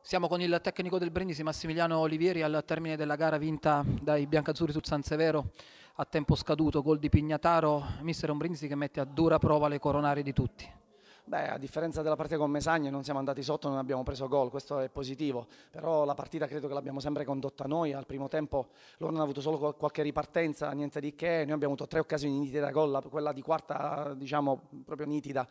Siamo con il tecnico del Brindisi Massimiliano Olivieri al termine della gara vinta dai biancazzurri su San Severo a tempo scaduto, gol di Pignataro, mister un Brindisi che mette a dura prova le coronarie di tutti. Beh, a differenza della partita con Mesagne non siamo andati sotto, non abbiamo preso gol, questo è positivo, però la partita credo che l'abbiamo sempre condotta noi, al primo tempo loro hanno avuto solo qualche ripartenza, niente di che, noi abbiamo avuto tre occasioni nitide da gol, quella di quarta diciamo proprio nitida,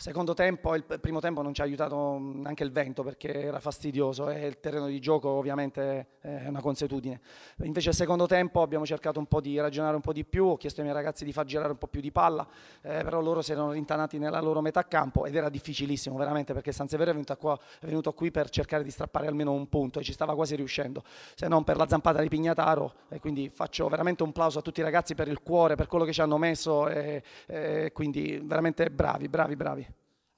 Secondo tempo, il primo tempo non ci ha aiutato mm, neanche il vento perché era fastidioso e eh, il terreno di gioco ovviamente eh, è una consuetudine. Invece il secondo tempo abbiamo cercato un po' di ragionare un po' di più, ho chiesto ai miei ragazzi di far girare un po' più di palla, eh, però loro si erano rintanati nella loro metà campo ed era difficilissimo veramente perché San Severo è venuto, qua, è venuto qui per cercare di strappare almeno un punto e ci stava quasi riuscendo, se non per la zampata di Pignataro e quindi faccio veramente un plauso a tutti i ragazzi per il cuore, per quello che ci hanno messo e, e quindi veramente bravi, bravi, bravi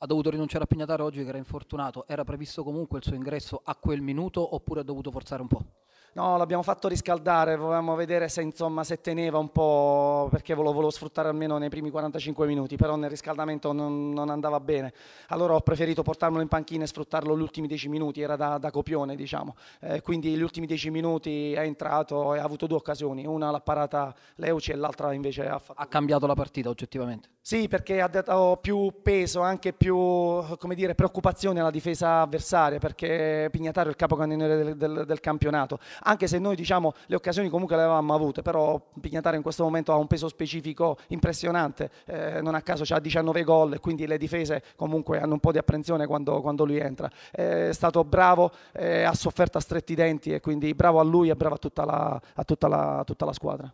ha dovuto rinunciare a Pignataro oggi che era infortunato, era previsto comunque il suo ingresso a quel minuto oppure ha dovuto forzare un po'? No, l'abbiamo fatto riscaldare, volevamo vedere se, insomma, se teneva un po', perché lo volevo sfruttare almeno nei primi 45 minuti, però nel riscaldamento non, non andava bene. Allora ho preferito portarmelo in panchina e sfruttarlo gli ultimi 10 minuti, era da, da copione, diciamo. Eh, quindi gli ultimi 10 minuti è entrato e ha avuto due occasioni, una l'ha parata Leuci e l'altra invece ha fatto. Ha cambiato la partita oggettivamente? Sì, perché ha dato più peso, anche più dire, preoccupazione alla difesa avversaria, perché Pignataro è il capocannoniere del, del, del campionato anche se noi diciamo le occasioni comunque le avevamo avute, però Pignataro in questo momento ha un peso specifico impressionante, eh, non a caso ha 19 gol e quindi le difese comunque hanno un po' di apprensione quando, quando lui entra. Eh, è stato bravo, eh, ha sofferto a stretti denti e quindi bravo a lui e bravo a tutta la, a tutta la, a tutta la squadra.